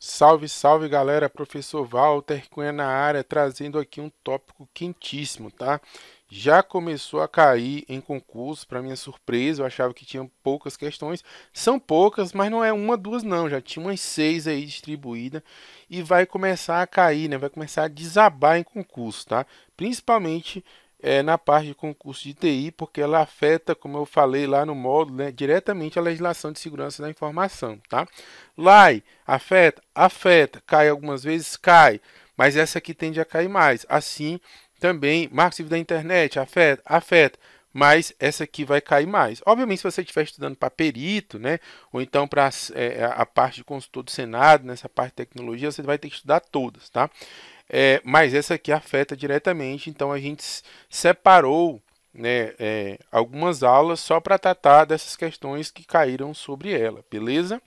Salve, salve galera, professor Walter Cunha na área, trazendo aqui um tópico quentíssimo, tá? Já começou a cair em concurso, para minha surpresa, eu achava que tinha poucas questões. São poucas, mas não é uma, duas não, já tinha umas seis aí distribuída e vai começar a cair, né? Vai começar a desabar em concurso, tá? Principalmente é, na parte de concurso de TI, porque ela afeta, como eu falei lá no módulo, né, diretamente a legislação de segurança da informação. Tá? LAI afeta? Afeta. Cai algumas vezes? Cai. Mas essa aqui tende a cair mais. Assim, também, marco civil da internet, afeta? Afeta mas essa aqui vai cair mais. Obviamente, se você estiver estudando para perito, né, ou então para é, a parte de consultor do Senado, nessa parte de tecnologia, você vai ter que estudar todas, tá? É, mas essa aqui afeta diretamente, então a gente separou né, é, algumas aulas só para tratar dessas questões que caíram sobre ela, beleza?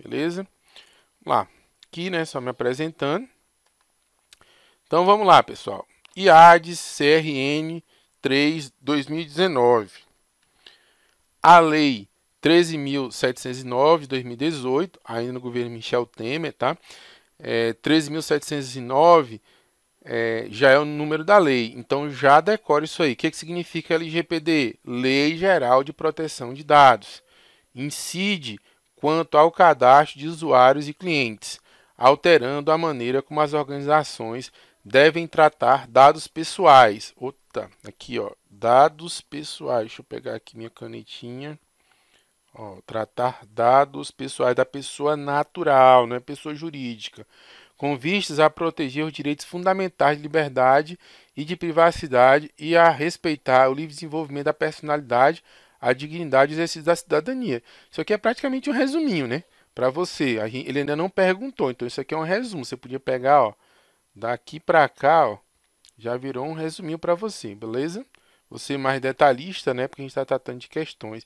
Beleza? Lá, aqui, né, só me apresentando. Então vamos lá, pessoal. IADES CRN 3 2019. A lei 13.709 de 2018, ainda no governo Michel Temer, tá? é, 13.709 é, já é o número da lei. Então já decore isso aí. O que, que significa LGPD? Lei Geral de Proteção de Dados. Incide quanto ao cadastro de usuários e clientes, alterando a maneira como as organizações devem tratar dados pessoais. Outra, aqui ó, dados pessoais. Deixa eu pegar aqui minha canetinha. Ó, tratar dados pessoais da pessoa natural, não é pessoa jurídica, com vistas a proteger os direitos fundamentais de liberdade e de privacidade e a respeitar o livre desenvolvimento da personalidade, a dignidade e o exercício da cidadania. Isso aqui é praticamente um resuminho, né? Para você. Ele ainda não perguntou, então isso aqui é um resumo. Você podia pegar, ó, daqui para cá, ó, já virou um resuminho para você, beleza? Você mais detalhista, né? Porque a gente está tratando de questões.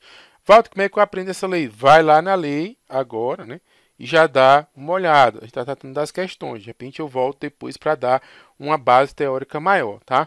Valdo, como é que eu aprendo essa lei? Vai lá na lei agora, né? E já dá uma olhada. A gente está tratando das questões. De repente eu volto depois para dar uma base teórica maior, tá?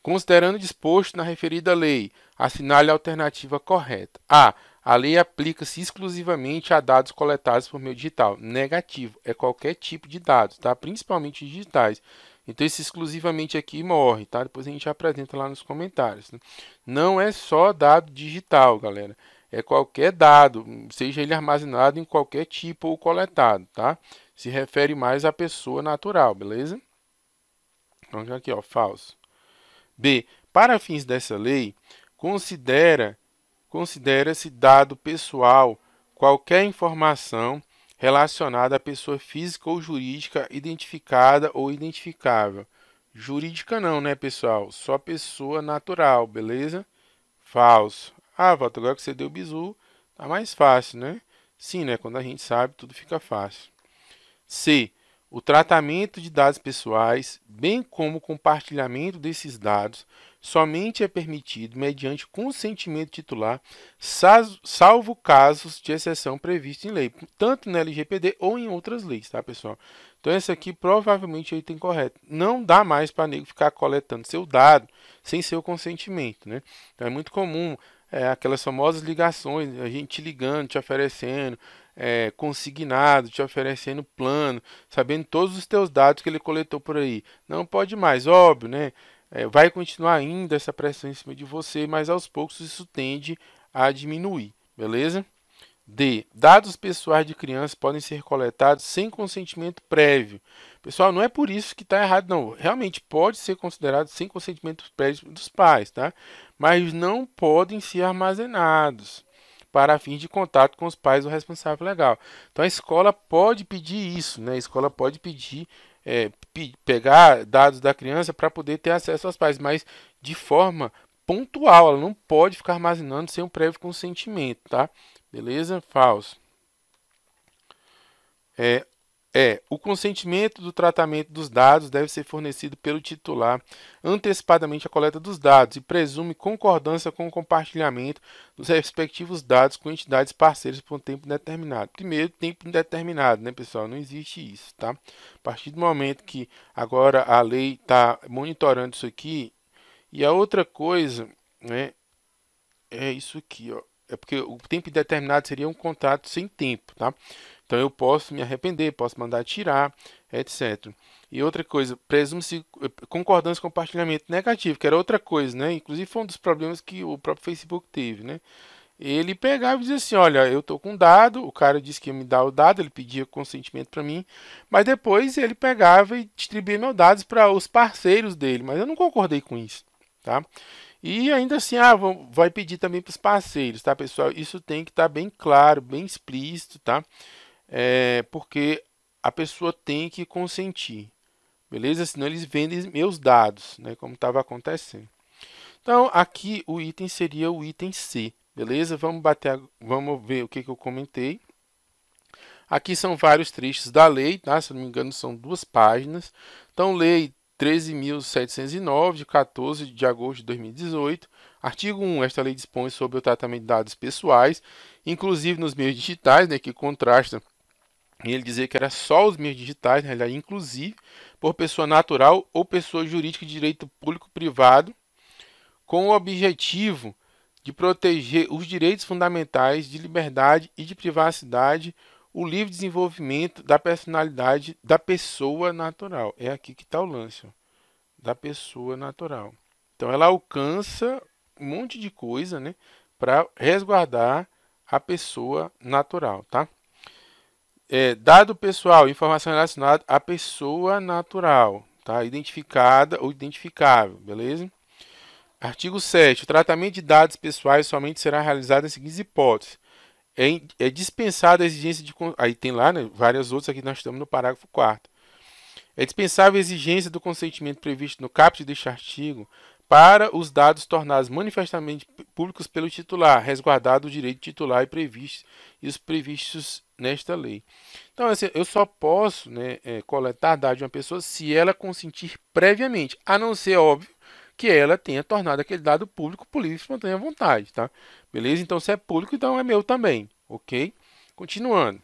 Considerando disposto na referida lei, assinale a alternativa correta. A. A lei aplica-se exclusivamente a dados coletados por meio digital. Negativo. É qualquer tipo de dados, tá? Principalmente digitais. Então, esse exclusivamente aqui morre, tá? Depois a gente apresenta lá nos comentários. Né? Não é só dado digital, galera é qualquer dado, seja ele armazenado em qualquer tipo ou coletado, tá? Se refere mais à pessoa natural, beleza? Então, já aqui, ó, falso. B. Para fins dessa lei, considera considera-se dado pessoal qualquer informação relacionada à pessoa física ou jurídica identificada ou identificável. Jurídica não, né, pessoal? Só pessoa natural, beleza? Falso. Ah, Walter, agora que você deu bizu, tá mais fácil, né? Sim, né? Quando a gente sabe, tudo fica fácil. C. O tratamento de dados pessoais, bem como o compartilhamento desses dados, somente é permitido mediante consentimento titular, salvo casos de exceção previsto em lei, tanto na LGPD ou em outras leis, tá, pessoal? Então, essa aqui provavelmente é o item correto. Não dá mais para nego ficar coletando seu dado sem seu consentimento, né? Então, é muito comum é, aquelas famosas ligações, a gente ligando, te oferecendo, é, consignado, te oferecendo plano, sabendo todos os teus dados que ele coletou por aí. Não pode mais, óbvio, né? É, vai continuar ainda essa pressão em cima de você, mas aos poucos isso tende a diminuir, beleza? D. Dados pessoais de crianças podem ser coletados sem consentimento prévio, Pessoal, não é por isso que está errado, não. Realmente pode ser considerado sem consentimento dos pais, tá? Mas não podem ser armazenados para fins de contato com os pais do responsável legal. Então a escola pode pedir isso, né? A escola pode pedir é, pe pegar dados da criança para poder ter acesso aos pais, mas de forma pontual. Ela não pode ficar armazenando sem um prévio consentimento, tá? Beleza? Falso. É, é: o consentimento do tratamento dos dados deve ser fornecido pelo titular antecipadamente à coleta dos dados e presume concordância com o compartilhamento dos respectivos dados com entidades parceiras por um tempo determinado. Primeiro, tempo indeterminado, né, pessoal? Não existe isso, tá? A partir do momento que agora a lei está monitorando isso aqui, e a outra coisa, né, é isso aqui, ó. É porque o tempo indeterminado seria um contrato sem tempo, tá? Então eu posso me arrepender, posso mandar tirar, etc. E outra coisa, presume-se eh, concordância com compartilhamento negativo, que era outra coisa, né? Inclusive foi um dos problemas que o próprio Facebook teve, né? Ele pegava e dizia assim: Olha, eu tô com dado. O cara disse que ia me dar o dado, ele pedia consentimento para mim, mas depois ele pegava e distribuía meus dados para os parceiros dele. Mas eu não concordei com isso, tá? E ainda assim, ah, vai pedir também para os parceiros, tá, pessoal? Isso tem que estar tá bem claro, bem explícito, tá? é, porque a pessoa tem que consentir, beleza? Senão eles vendem meus dados, né? Como estava acontecendo. Então, aqui o item seria o item C, beleza? Vamos, bater, vamos ver o que, que eu comentei. Aqui são vários trechos da lei, tá? se não me engano, são duas páginas. Então, lei 13.709, de 14 de agosto de 2018. Artigo 1. Esta lei dispõe sobre o tratamento de dados pessoais, inclusive nos meios digitais, né, que contrasta e ele dizia que era só os meios digitais, na realidade, inclusive por pessoa natural ou pessoa jurídica de direito público-privado, com o objetivo de proteger os direitos fundamentais de liberdade e de privacidade, o livre desenvolvimento da personalidade da pessoa natural. É aqui que está o lance, ó, da pessoa natural. Então, ela alcança um monte de coisa né, para resguardar a pessoa natural, tá? É, dado pessoal, informação relacionada à pessoa natural, tá? Identificada ou identificável, beleza? Artigo 7. O tratamento de dados pessoais somente será realizado nas seguintes hipóteses. É, é dispensada a exigência de. Aí tem lá, né? Várias outras aqui nós estamos no parágrafo 4. É dispensável a exigência do consentimento previsto no caput deste artigo para os dados tornados manifestamente públicos pelo titular, resguardado o direito titular e previstos e os previstos nesta lei. Então, assim, eu só posso né, é, coletar dados de uma pessoa se ela consentir previamente, a não ser, óbvio, que ela tenha tornado aquele dado público por livre e espontânea vontade, tá? Beleza? Então, se é público, então é meu também, ok? Continuando.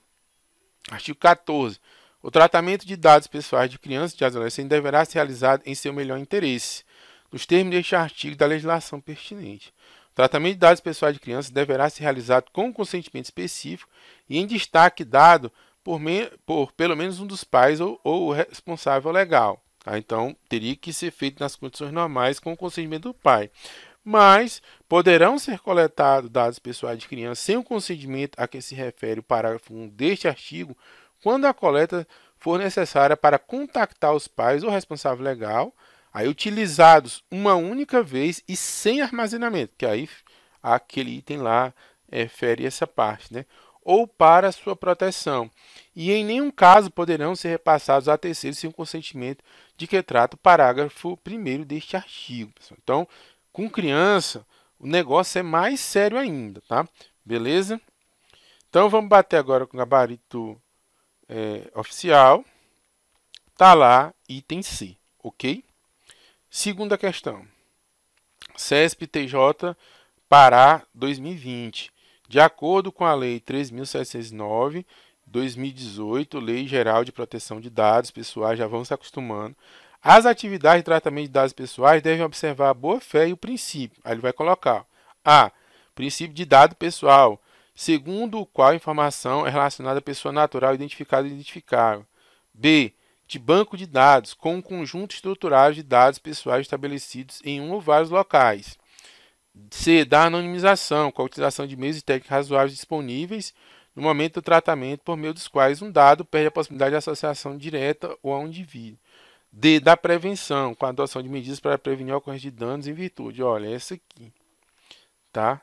Artigo 14. O tratamento de dados pessoais de crianças e de adolescentes deverá ser realizado em seu melhor interesse, nos termos deste artigo da legislação pertinente tratamento de dados pessoais de crianças deverá ser realizado com consentimento específico e em destaque dado por, me, por pelo menos um dos pais ou, ou o responsável legal. Tá? Então, teria que ser feito nas condições normais com o consentimento do pai. Mas poderão ser coletados dados pessoais de criança sem o consentimento a que se refere o parágrafo 1 deste artigo, quando a coleta for necessária para contactar os pais ou responsável legal Aí utilizados uma única vez e sem armazenamento, que aí aquele item lá é, fere essa parte, né? Ou para sua proteção. E em nenhum caso poderão ser repassados a terceiros sem o consentimento de que trata o parágrafo 1 deste artigo. Pessoal. Então, com criança, o negócio é mais sério ainda, tá? Beleza? Então, vamos bater agora com o gabarito é, oficial. Tá lá, item C, ok? Segunda questão. CESP TJ Pará 2020. De acordo com a Lei 3709 2018, Lei Geral de Proteção de Dados Pessoais, já vamos se acostumando. As atividades de tratamento de dados pessoais devem observar a boa-fé e o princípio. Aí ele vai colocar: A. Princípio de dado pessoal, segundo o qual a informação é relacionada à pessoa natural identificada e identificável. B de banco de dados com um conjunto estruturado de dados pessoais estabelecidos em um ou vários locais. C. Da anonimização, com a utilização de meios e técnicas razoáveis disponíveis no momento do tratamento, por meio dos quais um dado perde a possibilidade de associação direta ou a um indivíduo. D. Da prevenção, com a adoção de medidas para prevenir a ocorrência de danos em virtude. Olha, essa aqui. Tá?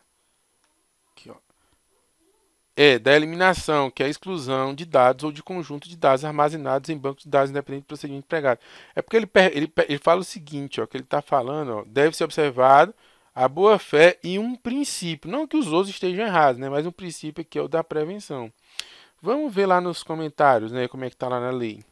é Da eliminação, que é a exclusão de dados ou de conjunto de dados armazenados em bancos de dados independente do procedimento empregado. É porque ele, ele, ele fala o seguinte, ó, que ele está falando, ó, deve ser observado a boa-fé e um princípio. Não que os outros estejam errados, né, mas um princípio que é o da prevenção. Vamos ver lá nos comentários né, como é que está lá na lei.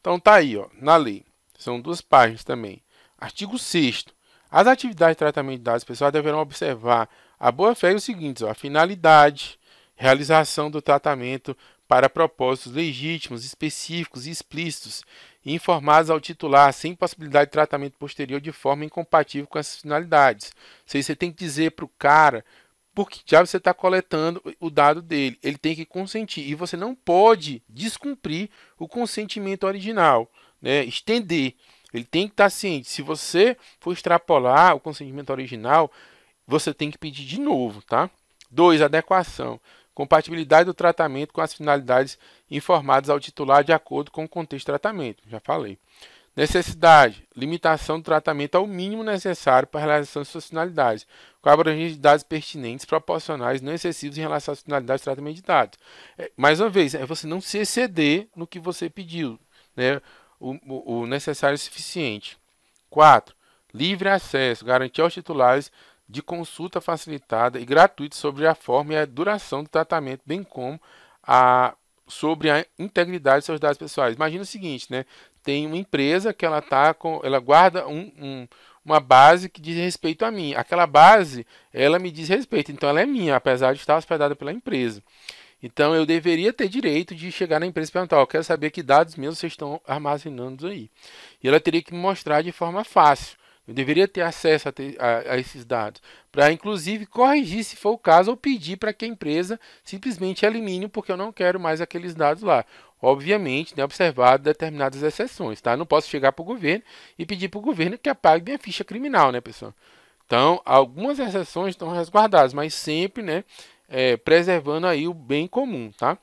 Então tá aí, ó, na lei. São duas páginas também. Artigo 6 As atividades de tratamento de dados pessoais deverão observar a boa-fé e os seguintes ó, a finalidade realização do tratamento para propósitos legítimos, específicos e explícitos e informados ao titular, sem possibilidade de tratamento posterior de forma incompatível com essas finalidades. Ou você tem que dizer para o cara por que diabo você está coletando o dado dele. Ele tem que consentir. E você não pode descumprir o consentimento original, né? estender. Ele tem que estar tá ciente. Se você for extrapolar o consentimento original, você tem que pedir de novo, tá? 2. Adequação. Compatibilidade do tratamento com as finalidades informadas ao titular de acordo com o contexto de tratamento, já falei. Necessidade, limitação do tratamento ao mínimo necessário para a realização de suas finalidades, com a abrangência de dados pertinentes, proporcionais, não excessivos em relação às finalidades de tratamento de dados. É, mais uma vez, é você não se exceder no que você pediu, né? o, o, o necessário e é suficiente. 4. Livre acesso, garantir aos titulares de consulta facilitada e gratuita sobre a forma e a duração do tratamento, bem como a, sobre a integridade de seus dados pessoais. Imagina o seguinte, né? Tem uma empresa que ela tá com, ela guarda um, um, uma base que diz respeito a mim. Aquela base, ela me diz respeito, então ela é minha, apesar de estar hospedada pela empresa. Então eu deveria ter direito de chegar na empresa e perguntar: oh, quero saber que dados meus vocês estão armazenando aí. E ela teria que me mostrar de forma fácil. Eu deveria ter acesso a, ter, a, a esses dados para, inclusive, corrigir se for o caso ou pedir para que a empresa simplesmente elimine, porque eu não quero mais aqueles dados lá. Obviamente, né, observado determinadas exceções, tá? Eu não posso chegar para o governo e pedir para o governo que apague minha ficha criminal, né, pessoal? Então, algumas exceções estão resguardadas, mas sempre, né, é, preservando aí o bem comum, tá?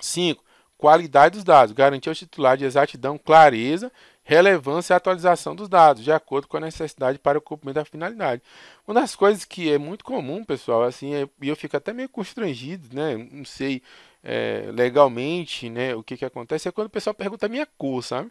5. Qualidade dos dados. Garantir ao titular de exatidão, clareza relevância e atualização dos dados, de acordo com a necessidade para o cumprimento da finalidade. Uma das coisas que é muito comum, pessoal, assim, é, e eu fico até meio constrangido, né? Não sei é, legalmente, né? O que que acontece é quando o pessoal pergunta a minha cor, sabe?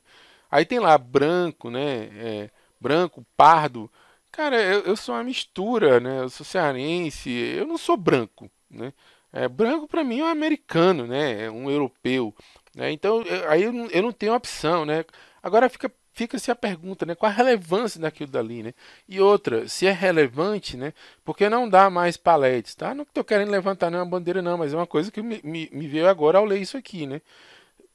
Aí tem lá branco, né? É, branco, pardo. Cara, eu, eu sou uma mistura, né? Eu sou cearense, eu não sou branco, né? É, branco para mim é um americano, né? É um europeu. Né? Então eu, aí eu não, eu não tenho opção, né? Agora fica fica-se assim a pergunta, né? Qual a relevância daquilo dali, né? E outra, se é relevante, né? Porque não dá mais paletes, tá? Não estou querendo levantar nenhuma bandeira, não, mas é uma coisa que me, me, me, veio agora ao ler isso aqui, né?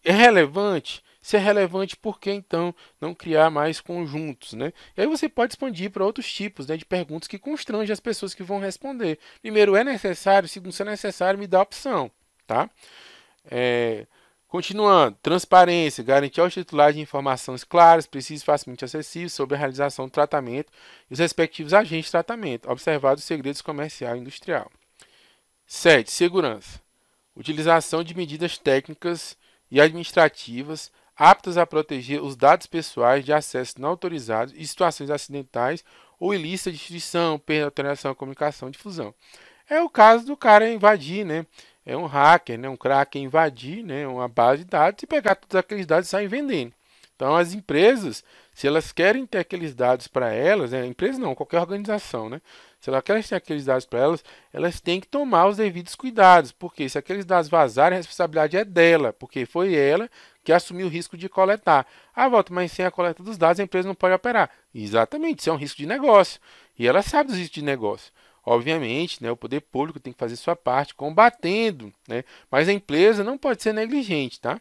É relevante? Se é relevante, por que então não criar mais conjuntos, né? E aí você pode expandir para outros tipos né, de perguntas que constrangem as pessoas que vão responder. Primeiro, é necessário? Segundo, se é necessário, me dá a opção, tá? É... Continuando, transparência, garantir aos titulares de informações claras, precisas e facilmente acessíveis sobre a realização do tratamento e os respectivos agentes de tratamento, observados os segredos comercial e industrial. 7. Segurança. Utilização de medidas técnicas e administrativas aptas a proteger os dados pessoais de acesso não autorizados e situações acidentais ou ilícita de destruição, perda, alteração, comunicação, difusão. É o caso do cara invadir, né? é um hacker, né, um cracker é invadir né, uma base de dados e pegar todos aqueles dados e sair vendendo. Então, as empresas, se elas querem ter aqueles dados para elas, né, empresa não, qualquer organização, né, se elas querem ter aqueles dados para elas, elas têm que tomar os devidos cuidados, porque se aqueles dados vazarem, a responsabilidade é dela, porque foi ela que assumiu o risco de coletar. Ah, volta, mas sem a coleta dos dados, a empresa não pode operar. Exatamente, isso é um risco de negócio. E ela sabe dos riscos de negócio. Obviamente, né, o poder público tem que fazer sua parte combatendo, né, mas a empresa não pode ser negligente, tá?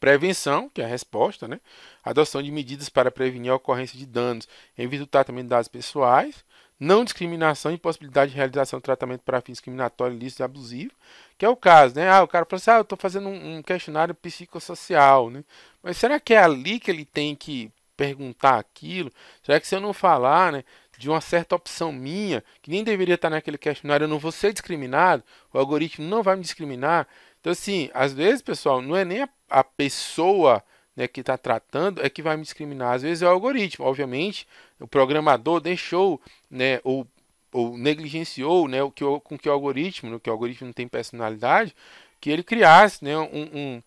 Prevenção, que é a resposta, né? Adoção de medidas para prevenir a ocorrência de danos em virtude do tratamento de dados pessoais, não discriminação e possibilidade de realização de tratamento para fins discriminatórios, ilícitos e abusivos, que é o caso, né? Ah, o cara falou assim, ah, eu estou fazendo um, um, questionário psicossocial, né? Mas será que é ali que ele tem que perguntar aquilo? Será que se eu não falar, né? de uma certa opção minha, que nem deveria estar naquele questionário, eu não vou ser discriminado, o algoritmo não vai me discriminar. Então, assim, às vezes, pessoal, não é nem a, a pessoa né, que está tratando é que vai me discriminar. Às vezes é o algoritmo, obviamente, o programador deixou né, ou, ou negligenciou né, o que, com que o algoritmo, no né, que o algoritmo não tem personalidade, que ele criasse né, um, um,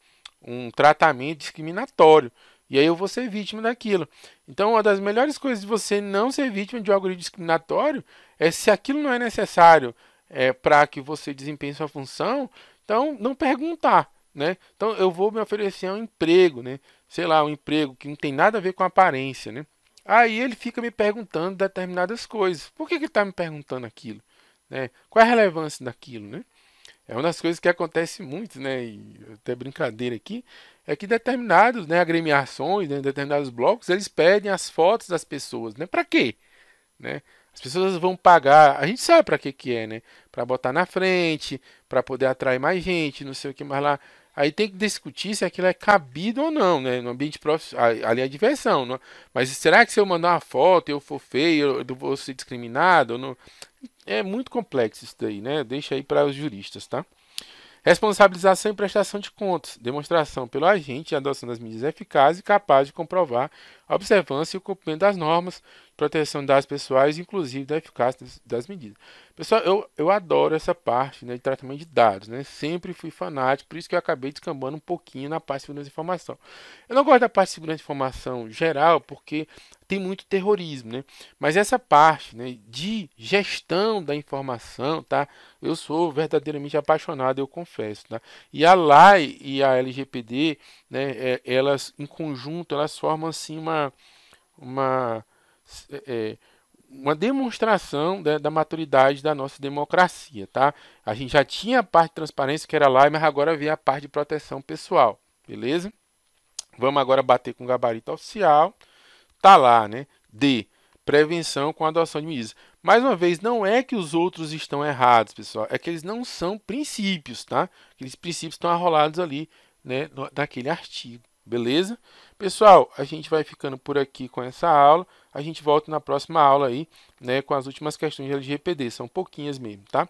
um tratamento discriminatório. E aí eu vou ser vítima daquilo. Então, uma das melhores coisas de você não ser vítima de um algoritmo discriminatório é se aquilo não é necessário é, para que você desempenhe sua função, então não perguntar. Né? Então, eu vou me oferecer um emprego, né? sei lá, um emprego que não tem nada a ver com aparência. Né? Aí ele fica me perguntando determinadas coisas. Por que, que ele está me perguntando aquilo? Né? Qual é a relevância daquilo? Né? É uma das coisas que acontece muito, né? E até brincadeira aqui, é que determinados né, agremiações, né, determinados blocos, eles pedem as fotos das pessoas. Né? Para quê? Né? As pessoas vão pagar, a gente sabe para que, que é, né? Para botar na frente, para poder atrair mais gente, não sei o que mais lá. Aí tem que discutir se aquilo é cabido ou não, né? No ambiente profissional, ali é diversão, não? É? mas será que se eu mandar uma foto, eu for feio, eu vou ser discriminado? Não? É muito complexo isso daí, né? Deixa aí para os juristas, tá? Responsabilização e prestação de contas. Demonstração pelo agente e adoção das medidas eficazes e capazes de comprovar observância e o cumprimento das normas de proteção de dados pessoais, inclusive da eficácia das, medidas. Pessoal, eu, eu adoro essa parte né, de tratamento de dados, né? sempre fui fanático, por isso que eu acabei descambando um pouquinho na parte de segurança de informação. Eu não gosto da parte de segurança de informação geral, porque tem muito terrorismo, né? mas essa parte né, de gestão da informação, tá? eu sou verdadeiramente apaixonado, eu confesso. Tá? E a LAI e a LGPD, né, é, elas em conjunto, elas formam assim uma uma, uma, é, é, uma demonstração da, da, maturidade da nossa democracia. Tá? A gente já tinha a parte de transparência que era lá, mas agora vem a parte de proteção pessoal. Beleza? Vamos agora bater com o gabarito oficial. Tá lá, né? D. Prevenção com a adoção de medidas. Mais uma vez, não é que os outros estão errados, pessoal. É que eles não são princípios, tá? Aqueles princípios estão arrolados ali né, naquele artigo. Beleza? Pessoal, a gente vai ficando por aqui com essa aula. A gente volta na próxima aula aí, né, com as últimas questões de LGPD. São pouquinhas mesmo, tá?